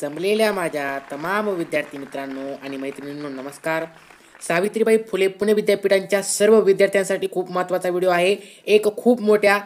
जमलेल्या माझ्या तमाम विद्यार्थी मित्रांनो आणि मैत्रिणींनो नमस्कार सावित्रीबाई फुले पुणे विद्यापीठांच्या सर्व विद्यार्थ्यांसाठी खूप महत्त्वाचा व्हिडिओ आहे एक खूप मोठ्या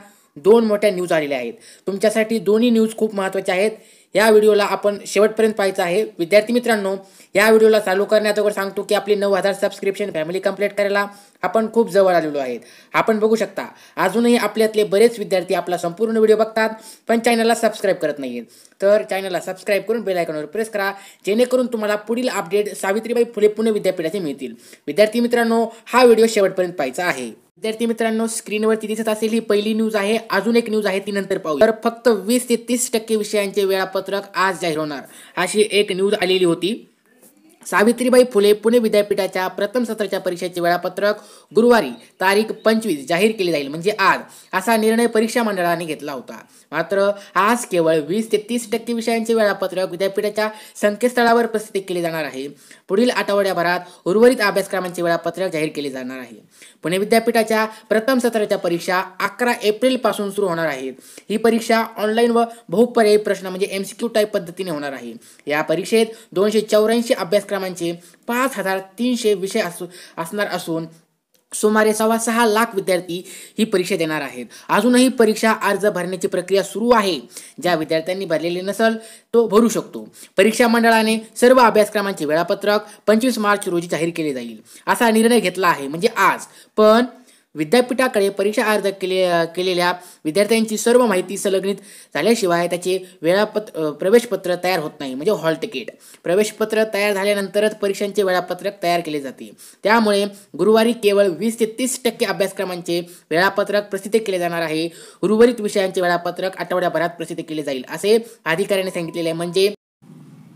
दोन मोठ्या न्यूज आलेल्या आहेत तुमच्यासाठी दोन्ही न्यूज खूप महत्त्वाच्या आहेत या व्हिडिओला आपण शेवटपर्यंत पाहायचं आहे विद्यार्थी मित्रांनो या व्हिडिओला चालू करण्यात सांगतो की आपली नऊ हजार सबस्क्रिप्शन फॅमिली कंप्लीट करायला आपण खूप जवळ आलेलो आहेत आपण बघू शकता अजूनही आपल्यातले बरेच विद्यार्थी आपला संपूर्ण व्हिडिओ बघतात पण चॅनलला सबस्क्राईब करत नाहीत तर चॅनलला सबस्क्राईब करून बेलायकॉनवर प्रेस करा जेणेकरून तुम्हाला पुढील अपडेट सावित्रीबाई फुले पुणे विद्यापीठाचे मिळतील विद्यार्थी मित्रांनो हा व्हिडिओ शेवटपर्यंत पाहायचा आहे विद्यार्थी मित्रांनो स्क्रीनवरती दिसत असेल ही पहिली न्यूज आहे अजून एक न्यूज आहे ती नंतर पाहू तर फक्त वीस ते तीस टक्के विषयांचे वेळापत्र पत्रक आज जाहीर होणार अशी एक न्यूज आलेली होती सावित्रीबाई फुले पुणे विद्यापीठाच्या प्रथम सत्राच्या परीक्षेचे वेळापत्रक गुरुवारी तारीख पंचवीस जाहीर केले जाईल म्हणजे आज असा निर्णय परीक्षा मंडळाने घेतला होता मात्र आज केवळ वीस ते तीस टक्के विषयांचे वेळापत्रक विद्यापीठाच्या संकेतस्थळावर प्रसिद्ध केले जाणार आहे पुढील आठवड्याभरात उर्वरित अभ्यासक्रमांचे वेळापत्रक जाहीर केले जाणार आहे पुणे विद्यापीठाच्या प्रथम सत्राच्या परीक्षा अकरा एप्रिलपासून सुरू होणार आहेत ही परीक्षा ऑनलाईन व बहुपर्यायी प्रश्न म्हणजे एमसीक्यू टाईप पद्धतीने होणार आहे या परीक्षेत दोनशे चौऱ्याऐंशी अभ्यासक्रम अभ्यासक्रमांचे पाच हजार तीनशे विषय असू असणार असून सुमारे सव्वा सहा लाख विद्यार्थी ही परीक्षा देणार आहेत अजूनही परीक्षा अर्ज भरण्याची प्रक्रिया सुरू आहे ज्या विद्यार्थ्यांनी भरलेले नसेल तो भरू शकतो परीक्षा मंडळाने सर्व अभ्यासक्रमांचे वेळापत्रक पंचवीस मार्च रोजी जाहीर केले जाईल असा निर्णय घेतला आहे म्हणजे आज पण विद्यापीठाकडे परीक्षा अर्ज केले केलेल्या विद्यार्थ्यांची सर्व माहिती संलग्नित झाल्याशिवाय त्याचे वेळापत्र प्रवेशपत्र तयार होत नाही म्हणजे हॉल तिकीट प्रवेशपत्र तयार झाल्यानंतरच परीक्षांचे वेळापत्रक तयार केले जाते त्यामुळे गुरुवारी केवळ वीस ते तीस टक्के अभ्यासक्रमांचे वेळापत्रक प्रसिद्ध केले जाणार आहे उर्वरित विषयांचे वेळापत्रक आठवड्याभरात प्रसिद्ध केले जाईल असे अधिकाऱ्यांनी सांगितलेले आहे म्हणजे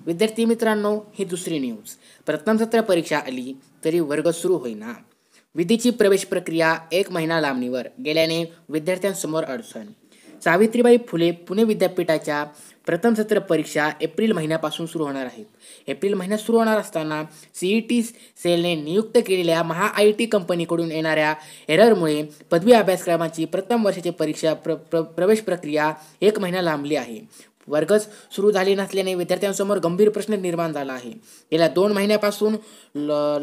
विद्यार्थी मित्रांनो ही दुसरी न्यूज प्रथम सत्र परीक्षा आली तरी वर्ग सुरू होईना विधीची प्रवेश प्रक्रिया एक महिना लांबणीवर गेल्याने विद्यार्थ्यांसमोर अडचण सावित्रीबाई फुले पुणे विद्यापीठाच्या प्रथम सत्र परीक्षा एप्रिल महिन्यापासून सुरू होणार आहेत एप्रिल महिन्यात सुरू होणार असताना सीई टी सेलने नियुक्त केलेल्या महा आय टी कंपनीकडून येणाऱ्या एररमुळे पदवी अभ्यासक्रमाची प्रथम वर्षाची परीक्षा प्र प्रवेश प्रक्रिया एक महिना लांबली आहे वर्गच सुरू झाले नसल्याने विद्यार्थ्यांसमोर गंभीर प्रश्न निर्माण झाला आहे गेल्या दोन महिन्यापासून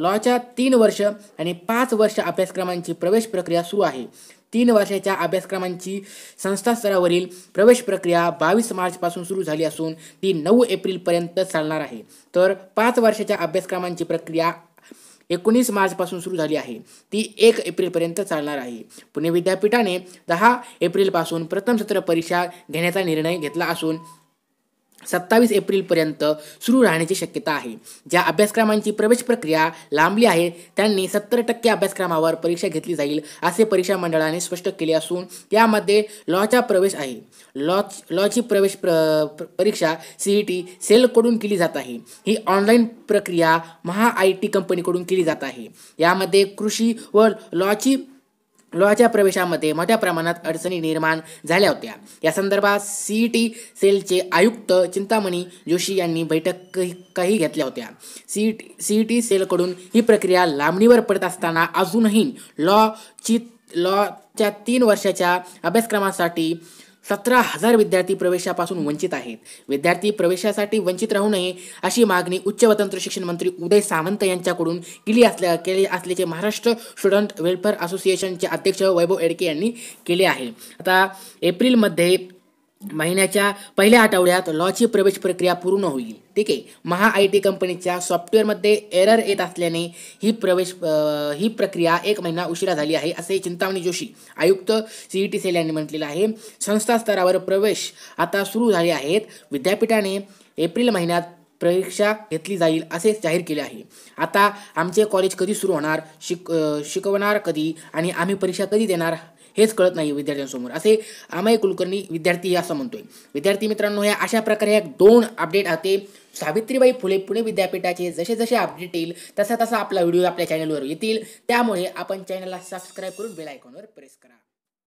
लॉच्या तीन वर्ष आणि पाच वर्ष अभ्यासक्रमांची प्रवेश प्रक्रिया सुरू आहे तीन वर्षाच्या अभ्यासक्रमांची संस्थास्तरावरील प्रवेश प्रक्रिया बावीस मार्चपासून सुरू झाली असून ती नऊ एप्रिलपर्यंत चालणार आहे तर पाच वर्षाच्या अभ्यासक्रमांची प्रक्रिया एकोणीस मार्चपासून सुरू झाली आहे ती एक एप्रिलपर्यंत चालणार आहे पुणे विद्यापीठाने दहा एप्रिलपासून प्रथम सत्र परीक्षा घेण्याचा निर्णय घेतला असून सत्तावीस एप्रिलपर्यंत सुरू राहण्याची शक्यता आहे ज्या अभ्यासक्रमांची प्रवेश प्रक्रिया लांबली आहे त्यांनी सत्तर टक्के अभ्यासक्रमावर परीक्षा घेतली जाईल असे परीक्षा मंडळाने स्पष्ट केले असून यामध्ये लॉचा प्रवेश आहे लॉ लॉची प्रवेश प्र परीक्षा सीई टी सेलकडून केली जात आहे ही ऑनलाईन प्रक्रिया महा आय टी कंपनीकडून केली जात आहे यामध्ये कृषी व लॉची लोहाच्या प्रवेशामध्ये मोठ्या प्रमाणात अडचणी निर्माण झाल्या होत्या या संदर्भात सी टी सेलचे आयुक्त चिंतामणी जोशी यांनी बैठक काही घेतल्या होत्या सी टी सी टी सेलकडून ही प्रक्रिया लांबणीवर पडत असताना अजूनही लॉची लॉच्या तीन वर्षाच्या अभ्यासक्रमासाठी सतरा हजार विद्यार्थी प्रवेशापासून वंचित आहेत विद्यार्थी प्रवेशासाठी वंचित राहू नये अशी मागणी उच्च व तंत्र शिक्षण मंत्री उदय सावंत यांच्याकडून केली असल्या केले असल्याचे महाराष्ट्र स्टुडंट वेलफेअर असोसिएशनचे अध्यक्ष वैभव एडके यांनी केले आहे आता एप्रिलमध्ये महिन्याच्या पहिल्या आठवड्यात लॉची प्रवेश प्रक्रिया पूर्ण होईल ठीक आहे महा आय टी कंपनीच्या सॉफ्टवेअरमध्ये एरर येत असल्याने ही प्रवेश ही प्रक्रिया एक महिना उशिरा झाली आहे असे चिंतामणी जोशी आयुक्त सी ई टी सेल यांनी म्हटलेलं आहे संस्था स्तरावर प्रवेश आता सुरू झाले आहेत विद्यापीठाने एप्रिल महिन्यात परीक्षा घेतली जाईल असे जाहीर केले आहे आता आमचे कॉलेज कधी सुरू होणार शिक शिकवणार कधी आणि आम्ही परीक्षा कधी देणार हेच कळत नाही विद्यार्थ्यांसमोर असे अमय कुलकर्णी विद्यार्थी असं म्हणतोय विद्यार्थी मित्रांनो या अशा प्रकारे एक दोन अपडेट आते सावित्रीबाई फुले पुणे विद्यापीठाचे जसे जसे अपडेट येईल तसा तसा आपला व्हिडिओ आपल्या चॅनलवर येतील त्यामुळे आपण चॅनलला सबस्क्राईब करून बेल आयकॉनवर प्रेस करा